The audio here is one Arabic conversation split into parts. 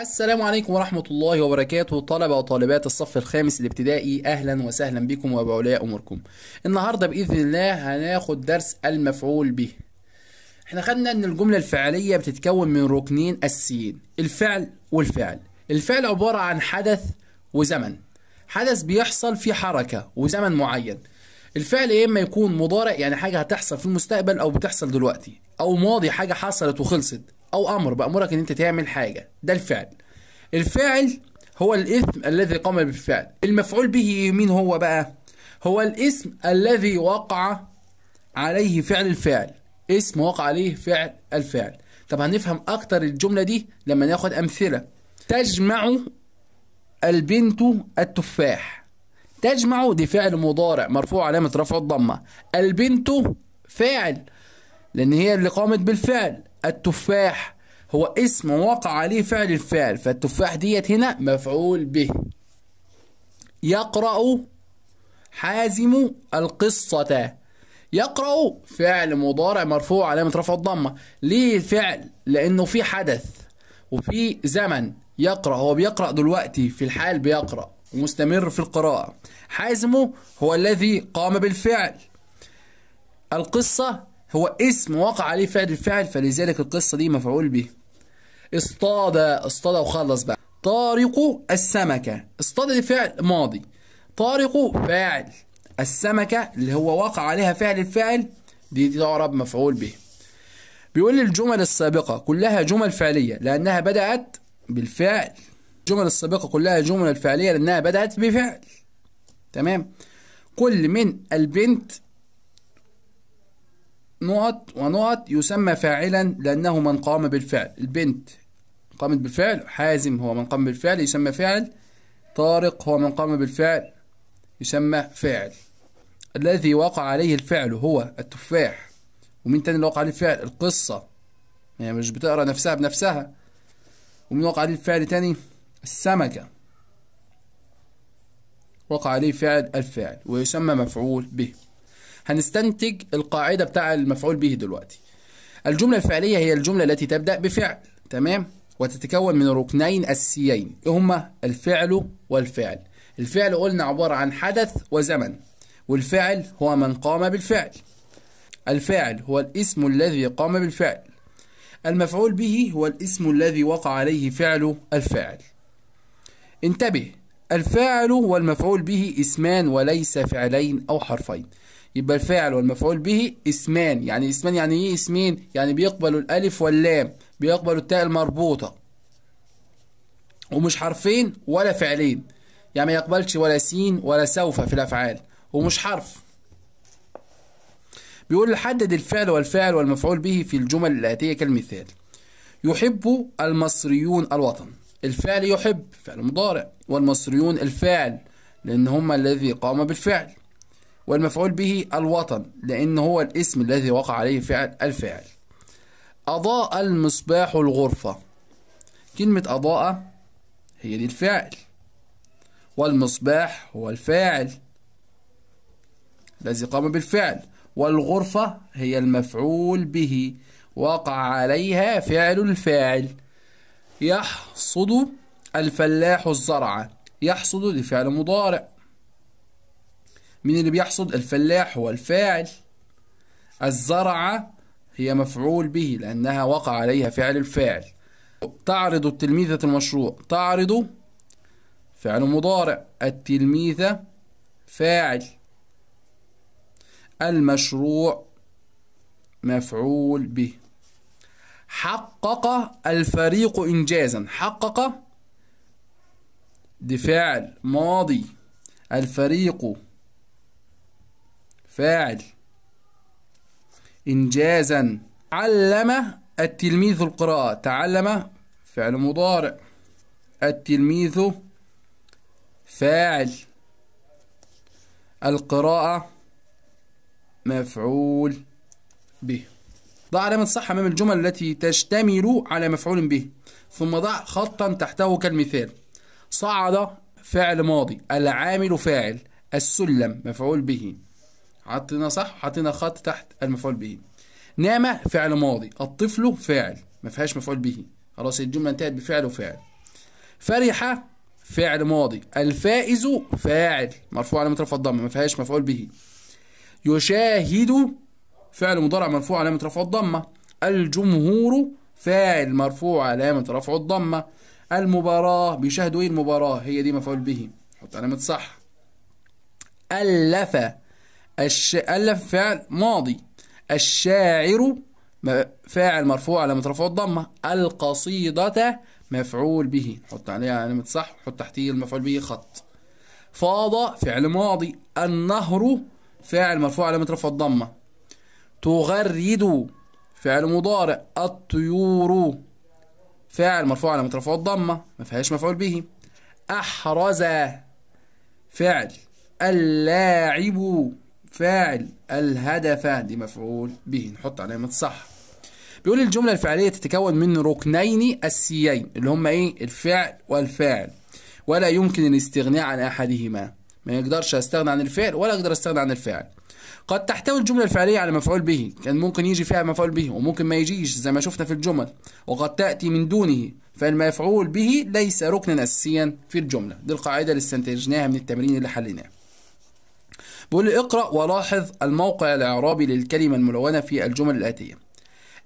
السلام عليكم ورحمة الله وبركاته طلبة وطالبات الصف الخامس الابتدائي أهلا وسهلا بكم وبأولياء أموركم النهاردة بإذن الله هناخد درس المفعول به احنا خدنا ان الجملة الفعلية بتتكون من ركنين أساسيين الفعل والفعل الفعل عبارة عن حدث وزمن حدث بيحصل في حركة وزمن معين الفعل يا اما يكون مضارع يعني حاجة هتحصل في المستقبل أو بتحصل دلوقتي أو ماضي حاجة حصلت وخلصت او امر بامرك ان انت تعمل حاجه ده الفعل الفاعل هو الاسم الذي قام بالفعل المفعول به مين هو بقى هو الاسم الذي وقع عليه فعل الفاعل اسم وقع عليه فعل الفعل طب هنفهم اكتر الجمله دي لما ناخد امثله تجمع البنت التفاح تجمع دي فعل مضارع مرفوع علامه رفع الضمه البنت فاعل لان هي اللي قامت بالفعل التفاح هو اسم وقع عليه فعل الفعل فالتفاح ديت هنا مفعول به يقرأ حازم القصة يقرأ فعل مضارع مرفوع علامة رفع الضمة ليه فعل لأنه في حدث وفي زمن يقرأ هو بيقرأ دلوقتي في الحال بيقرأ ومستمر في القراءة حازم هو الذي قام بالفعل القصة هو اسم وقع عليه فعل الفاعل فلذلك القصة دي مفعول به اصطاد اصطاد وخلص بقى طارق السمكة اصطاد دي فعل ماضي طارق فاعل السمكة اللي هو وقع عليها فعل الفاعل دي تعرب مفعول به بيقول لي الجمل السابقة كلها جمل فعلية لأنها بدأت بالفعل الجمل السابقة كلها جمل فعلية لأنها بدأت بفعل تمام كل من البنت نقط ونقط يسمى فاعلا لأنه من قام بالفعل البنت قامت بالفعل حازم هو من قام بالفعل يسمى فاعل طارق هو من قام بالفعل يسمى فاعل الذي وقع عليه الفعل هو التفاح ومين تاني اللي وقع عليه الفعل القصة يعني مش بتقرا نفسها بنفسها ومين وقع عليه الفعل تاني السمكة وقع عليه فعل الفعل ويسمى مفعول به هنستنتج القاعده بتاع المفعول به دلوقتي الجمله الفعليه هي الجمله التي تبدا بفعل تمام وتتكون من ركنين اساسيين إيه هما الفعل والفعل الفعل قلنا عباره عن حدث وزمن والفعل هو من قام بالفعل الفاعل هو الاسم الذي قام بالفعل المفعول به هو الاسم الذي وقع عليه فعل الفاعل انتبه الفاعل والمفعول به اسمان وليس فعلين أو حرفين يبقى الفاعل والمفعول به اسمان يعني اسمان يعني ايه اسمين يعني بيقبلوا الالف واللام بيقبلوا التاء المربوطه ومش حرفين ولا فعلين يعني ما يقبلش ولا سين ولا سوف في الافعال ومش حرف بيقول حدد الفعل والفاعل والمفعول به في الجمل الآتية كالمثال يحب المصريون الوطن الفعل يحب فعل مضارع والمصريون الفاعل لأن هم الذي قام بالفعل والمفعول به الوطن لأن هو الاسم الذي وقع عليه فعل الفعل أضاء المصباح الغرفة كلمة أضاء هي دي الفعل والمصباح هو الفاعل الذي قام بالفعل والغرفة هي المفعول به وقع عليها فعل الفاعل يحصد الفلاح الزرع يحصد لفعل مضارع مين اللي بيحصد الفلاح هو الفاعل الزرعة هي مفعول به لأنها وقع عليها فعل الفاعل تعرض التلميذة المشروع تعرض فعل مضارع التلميذة فاعل المشروع مفعول به حقق الفريق إنجازا حقق دي فعل ماضي الفريق فاعل إنجازا علم التلميذ القراءة تعلم فعل مضارع التلميذ فاعل القراءة مفعول به ضع علامة صح أمام الجمل التي تشتمل على مفعول به ثم ضع خطا تحته كالمثال صعد فعل ماضي العامل فاعل السلم مفعول به حطينا صح وحطينا خط تحت المفعول به نام فعل ماضي الطفل فاعل ما فيهاش مفعول به خلاص الجملة انتهت بفعل وفاعل فرح فعل ماضي الفائز فاعل مرفوع علامة رفع الضمة ما فيهاش مفعول به يشاهد فعل مضارع مرفوع علامة رفع الضمة الجمهور فاعل مرفوع علامة رفع الضمة المباراة بيشاهدوا ايه المباراة هي دي مفعول به حط علامة صح ألف الش... ألف فعل ماضي الشاعر فاعل مرفوع على مترفوع الضمة القصيدة مفعول به نحط عليها علامة صح ونحط تحتيه المفعول به خط فاض فعل ماضي النهر فاعل مرفوع على مترفوع الضمة تغرد فعل مضارع الطيور فاعل مرفوع على مترفوع الضمة ما فيهاش مفعول به أحرز فعل اللاعب فاعل الهدف دي مفعول به نحط علامة صح بيقول الجملة الفعلية تتكون من ركنين أساسيين اللي هما إيه الفعل والفاعل ولا يمكن الاستغناء عن أحدهما ما يقدرش أستغنى عن الفعل ولا أقدر أستغنى عن الفاعل قد تحتوي الجملة الفعلية على مفعول به كان ممكن يجي فيها مفعول به وممكن ما يجيش زي ما شفنا في الجمل وقد تأتي من دونه فالمفعول به ليس ركنا أساسيا في الجملة دي القاعدة اللي استنتجناها من التمرين اللي حليناه بيقول لي اقرأ ولاحظ الموقع الإعرابي للكلمة الملونة في الجمل الآتية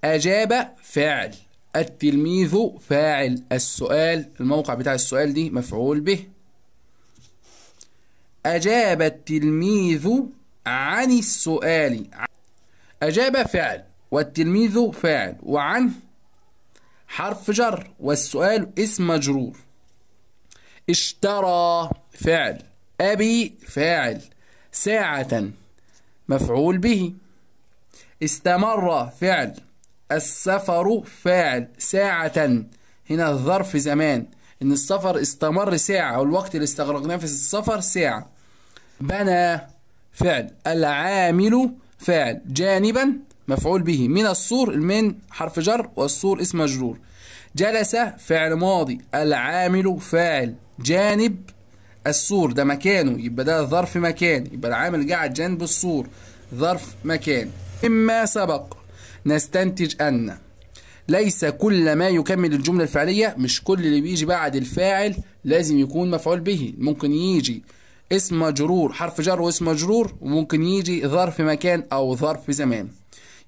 أجاب فاعل التلميذ فاعل السؤال الموقع بتاع السؤال دي مفعول به أجاب التلميذ عن السؤال أجاب فعل والتلميذ فاعل وعن حرف جر والسؤال اسم مجرور اشترى فعل أبي فاعل ساعة مفعول به استمر فعل السفر فاعل ساعة هنا الظرف زمان إن السفر استمر ساعة والوقت اللي استغرقناه في السفر ساعة بنى فعل العامل فاعل جانبا مفعول به من الصور من حرف جر والصور اسم مجرور جلس فعل ماضي العامل فاعل جانب السور ده مكانه يبقى ده ظرف مكان يبقى العامل قاعد جنب السور ظرف مكان مما سبق نستنتج أن ليس كل ما يكمل الجملة الفعلية مش كل اللي بيجي بعد الفاعل لازم يكون مفعول به ممكن يجي اسم مجرور حرف جر واسم مجرور وممكن يجي ظرف مكان أو ظرف زمان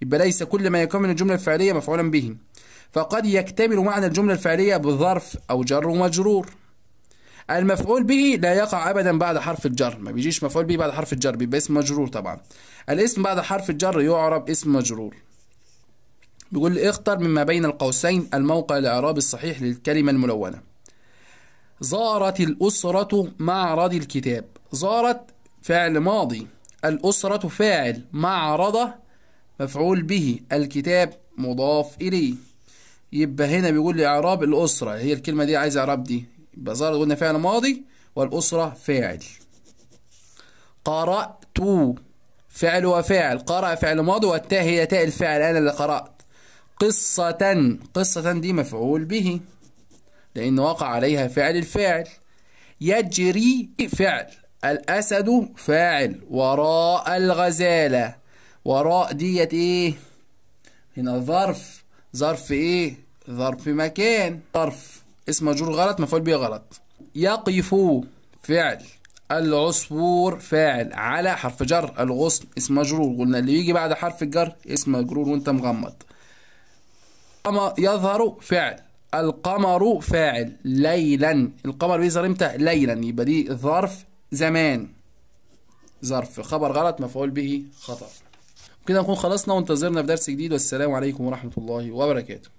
يبقى ليس كل ما يكمل الجملة الفعلية مفعولا به فقد يكتمل معنى الجملة الفعلية بظرف أو جر ومجرور المفعول به لا يقع ابدا بعد حرف الجر ما بيجيش مفعول به بعد حرف الجر بيبقى اسم مجرور طبعا الاسم بعد حرف الجر يعرب اسم مجرور بيقول لي اختر مما بين القوسين الموقع الاعرابي الصحيح للكلمه الملونه زارت الاسره معرض الكتاب زارت فعل ماضي الاسره فاعل معرضه مفعول به الكتاب مضاف اليه يبقى هنا بيقول لي اعراب الاسره هي الكلمه دي عايز اعراب دي يبقى ظهر قلنا فعل ماضي والأسرة فاعل قرأت فعل وفاعل قرأ فعل ماضي والتاء هي تاء الفعل أنا اللي قرأت قصة قصة دي مفعول به لأن وقع عليها فعل الفاعل يجري فعل الأسد فاعل وراء الغزالة وراء ديت إيه هنا ظرف ظرف إيه ظرف مكان ظرف اسم مجرور غلط مفعول به غلط يقف فعل العصفور فاعل على حرف جر الغصن اسم مجرور قلنا اللي بيجي بعد حرف الجر اسم مجرور وانت مغمض يظهر فعل القمر فاعل ليلا القمر بيظهر امتى ليلا يبقى دي ظرف زمان ظرف خبر غلط مفعول به خطأ كده نكون خلصنا وانتظرنا في درس جديد والسلام عليكم ورحمة الله وبركاته